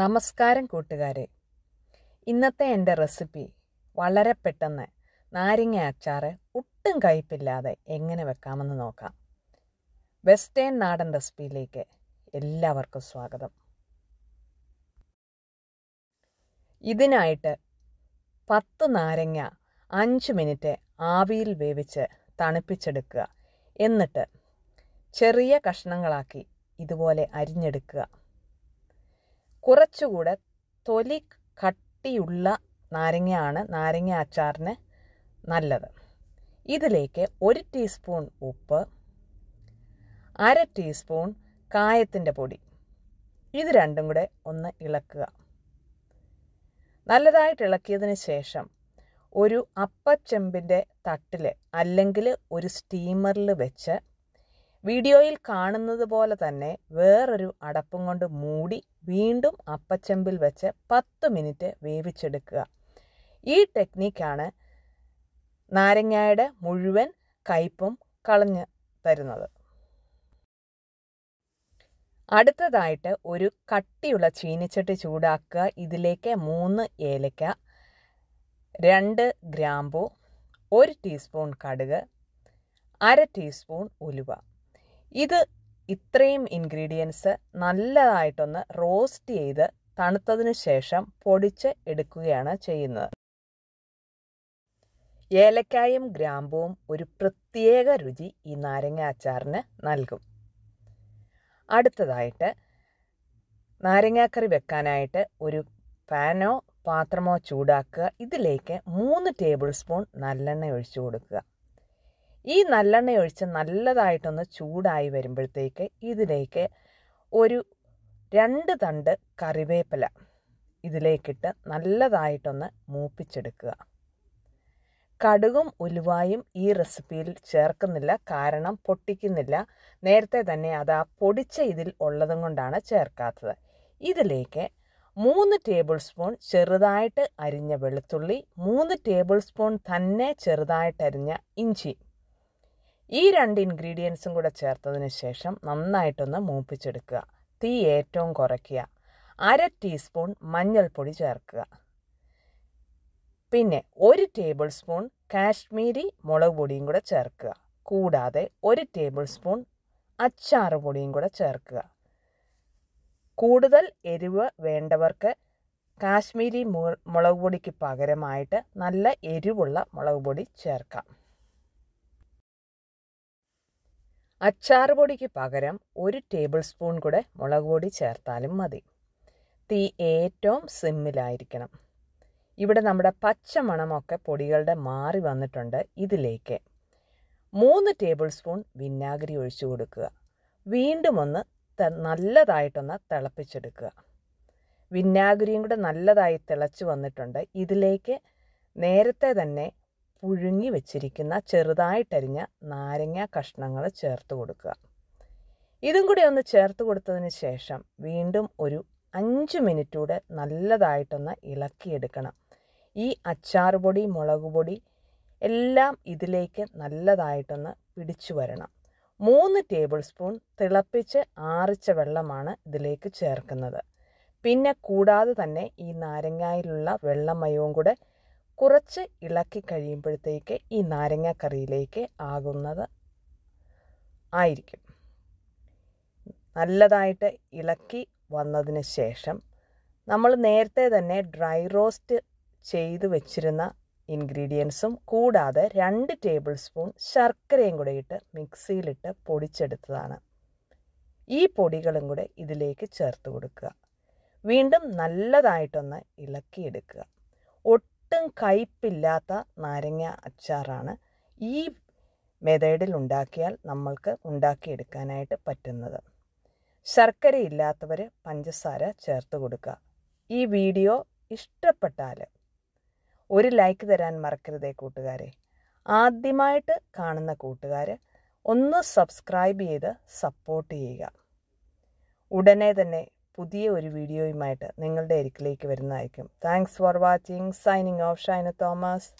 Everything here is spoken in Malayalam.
നമസ്കാരം കൂട്ടുകാരെ ഇന്നത്തെ എൻ്റെ റെസിപ്പി വളരെ പെട്ടെന്ന് നാരങ്ങ അച്ചാർ ഒട്ടും കയ്പില്ലാതെ എങ്ങനെ വെക്കാമെന്ന് നോക്കാം വെസ്റ്റേൺ നാടൻ റെസിപ്പിയിലേക്ക് എല്ലാവർക്കും സ്വാഗതം ഇതിനായിട്ട് പത്ത് നാരങ്ങ അഞ്ച് മിനിറ്റ് ആവിയിൽ വേവിച്ച് തണുപ്പിച്ചെടുക്കുക എന്നിട്ട് ചെറിയ കഷ്ണങ്ങളാക്കി ഇതുപോലെ അരിഞ്ഞെടുക്കുക കുറച്ചുകൂടെ തൊലി കട്ടിയുള്ള നാരങ്ങയാണ് നാരങ്ങ അച്ചാറിന് നല്ലത് ഇതിലേക്ക് ഒരു ടീസ്പൂൺ ഉപ്പ് അര ടീസ്പൂൺ കായത്തിൻ്റെ പൊടി ഇത് രണ്ടും കൂടെ ഒന്ന് ഇളക്കുക നല്ലതായിട്ട് ഇളക്കിയതിന് ശേഷം ഒരു അപ്പച്ചെമ്പിൻ്റെ തട്ടിൽ അല്ലെങ്കിൽ ഒരു സ്റ്റീമറിൽ വെച്ച് വീഡിയോയിൽ കാണുന്നത് പോലെ തന്നെ വേറൊരു അടപ്പും കൊണ്ട് മൂടി വീണ്ടും അപ്പച്ചെമ്പിൽ വെച്ച് പത്ത് മിനിറ്റ് വേവിച്ചെടുക്കുക ഈ ടെക്നിക്കാണ് നാരങ്ങയുടെ മുഴുവൻ കയ്പും കളഞ്ഞ് തരുന്നത് അടുത്തതായിട്ട് ഒരു കട്ടിയുള്ള ചീനിച്ചട്ടി ചൂടാക്കുക ഇതിലേക്ക് മൂന്ന് ഏലക്ക രണ്ട് ഗ്രാമ്പു ഒരു ടീസ്പൂൺ കടുക് അര ടീസ്പൂൺ ഉലുവ ഇത് ഇത്രയും ഇൻഗ്രീഡിയൻസ് നല്ലതായിട്ടൊന്ന് റോസ്റ്റ് ചെയ്ത് തണുത്തതിന് ശേഷം പൊടിച്ച് എടുക്കുകയാണ് ചെയ്യുന്നത് ഏലക്കായും ഗ്രാമ്പുവും ഒരു പ്രത്യേക രുചി ഈ നാരങ്ങ അച്ചാറിന് നൽകും അടുത്തതായിട്ട് നാരങ്ങാക്കറി വെക്കാനായിട്ട് ഒരു പാനോ പാത്രമോ ചൂടാക്കുക ഇതിലേക്ക് മൂന്ന് ടേബിൾ സ്പൂൺ നല്ലെണ്ണ ഒഴിച്ചു കൊടുക്കുക ഈ നല്ലെണ്ണ ഒഴിച്ച് നല്ലതായിട്ടൊന്ന് ചൂടായി വരുമ്പോഴത്തേക്ക് ഇതിലേക്ക് ഒരു രണ്ട് തണ്ട് കറിവേപ്പില ഇതിലേക്കിട്ട് നല്ലതായിട്ടൊന്ന് മൂപ്പിച്ചെടുക്കുക കടുകും ഉലുവായും ഈ റെസിപ്പിയിൽ ചേർക്കുന്നില്ല കാരണം പൊട്ടിക്കുന്നില്ല നേരത്തെ തന്നെ അത് ആ പൊടിച്ച ഇതിൽ ഉള്ളതും കൊണ്ടാണ് ചേർക്കാത്തത് ഇതിലേക്ക് മൂന്ന് ടേബിൾ സ്പൂൺ ചെറുതായിട്ട് അരിഞ്ഞ വെളുത്തുള്ളി മൂന്ന് ടേബിൾ സ്പൂൺ തന്നെ ചെറുതായിട്ട് അരിഞ്ഞ ഇഞ്ചി ഈ രണ്ട് ഇൻഗ്രീഡിയൻസും കൂടെ ചേർത്തതിന് ശേഷം നന്നായിട്ടൊന്ന് മൂപ്പിച്ചെടുക്കുക തീ ഏറ്റവും കുറയ്ക്കുക അര ടീസ്പൂൺ മഞ്ഞൾപ്പൊടി ചേർക്കുക പിന്നെ ഒരു ടേബിൾ സ്പൂൺ കാശ്മീരി മുളക് പൊടിയും കൂടെ ചേർക്കുക കൂടാതെ ഒരു ടേബിൾ സ്പൂൺ അച്ചാർ പൊടിയും കൂടെ ചേർക്കുക കൂടുതൽ എരിവ് വേണ്ടവർക്ക് കാശ്മീരി മുളക് പൊടിക്ക് പകരമായിട്ട് നല്ല എരിവുള്ള മുളക് പൊടി ചേർക്കാം അച്ചാർ പൊടിക്ക് പകരം ഒരു ടേബിൾ സ്പൂൺ കൂടെ മുളക് പൊടി ചേർത്താലും മതി തീ ഏറ്റവും സിമ്മിലായിരിക്കണം ഇവിടെ നമ്മുടെ പച്ചമണമൊക്കെ പൊടികളുടെ മാറി വന്നിട്ടുണ്ട് ഇതിലേക്ക് മൂന്ന് ടേബിൾ സ്പൂൺ വിനാഗിരി ഒഴിച്ചു കൊടുക്കുക വീണ്ടും ഒന്ന് നല്ലതായിട്ടൊന്ന് തിളപ്പിച്ചെടുക്കുക വിനാഗിരിയും കൂടെ നല്ലതായി തിളച്ച് വന്നിട്ടുണ്ട് ഇതിലേക്ക് നേരത്തെ തന്നെ പുഴുങ്ങി വെച്ചിരിക്കുന്ന ചെറുതായിട്ടരിഞ്ഞ നാരങ്ങ കഷ്ണങ്ങൾ ചേർത്ത് കൊടുക്കുക ഇതും കൂടി ഒന്ന് ചേർത്ത് കൊടുത്തതിന് ശേഷം വീണ്ടും ഒരു അഞ്ച് മിനിറ്റൂടെ നല്ലതായിട്ടൊന്ന് ഇളക്കിയെടുക്കണം ഈ അച്ചാർ പൊടി മുളക് പൊടി എല്ലാം ഇതിലേക്ക് നല്ലതായിട്ടൊന്ന് പിടിച്ചു വരണം മൂന്ന് ടേബിൾ സ്പൂൺ തിളപ്പിച്ച് ആറിച്ച വെള്ളമാണ് ഇതിലേക്ക് ചേർക്കുന്നത് പിന്നെ കൂടാതെ തന്നെ ഈ നാരങ്ങയിലുള്ള വെള്ളമയവും കൂടെ കുറച്ച് ഇളക്കി കഴിയുമ്പോഴത്തേക്ക് ഈ നാരങ്ങാക്കറിയിലേക്ക് ആകുന്നത് ആയിരിക്കും നല്ലതായിട്ട് ഇളക്കി വന്നതിന് ശേഷം നമ്മൾ നേരത്തെ തന്നെ ഡ്രൈ റോസ്റ്റ് ചെയ്ത് വെച്ചിരുന്ന ഇൻഗ്രീഡിയൻസും കൂടാതെ രണ്ട് ടേബിൾ സ്പൂൺ ശർക്കരയും കൂടെ ഇട്ട് മിക്സിയിലിട്ട് പൊടിച്ചെടുത്തതാണ് ഈ പൊടികളും കൂടെ ഇതിലേക്ക് ചേർത്ത് കൊടുക്കുക വീണ്ടും നല്ലതായിട്ടൊന്ന് ഇളക്കിയെടുക്കുക ഒട്ടും കയ്പില്ലാത്ത നാരങ്ങ അച്ചാറാണ് ഈ മെതേഡിൽ ഉണ്ടാക്കിയാൽ നമ്മൾക്ക് ഉണ്ടാക്കിയെടുക്കാനായിട്ട് പറ്റുന്നത് ശർക്കരയില്ലാത്തവർ പഞ്ചസാര ചേർത്ത് കൊടുക്കുക ഈ വീഡിയോ ഇഷ്ടപ്പെട്ടാൽ ഒരു ലൈക്ക് തരാൻ മറക്കരുതേ കൂട്ടുകാരെ ആദ്യമായിട്ട് കാണുന്ന കൂട്ടുകാർ ഒന്ന് സബ്സ്ക്രൈബ് ചെയ്ത് സപ്പോർട്ട് ചെയ്യുക ഉടനെ തന്നെ പുതിയ ഒരു വീഡിയോയുമായിട്ട് നിങ്ങളുടെ അരികിലേക്ക് വരുന്നതായിരിക്കും thanks for watching signing off Shaina Thomas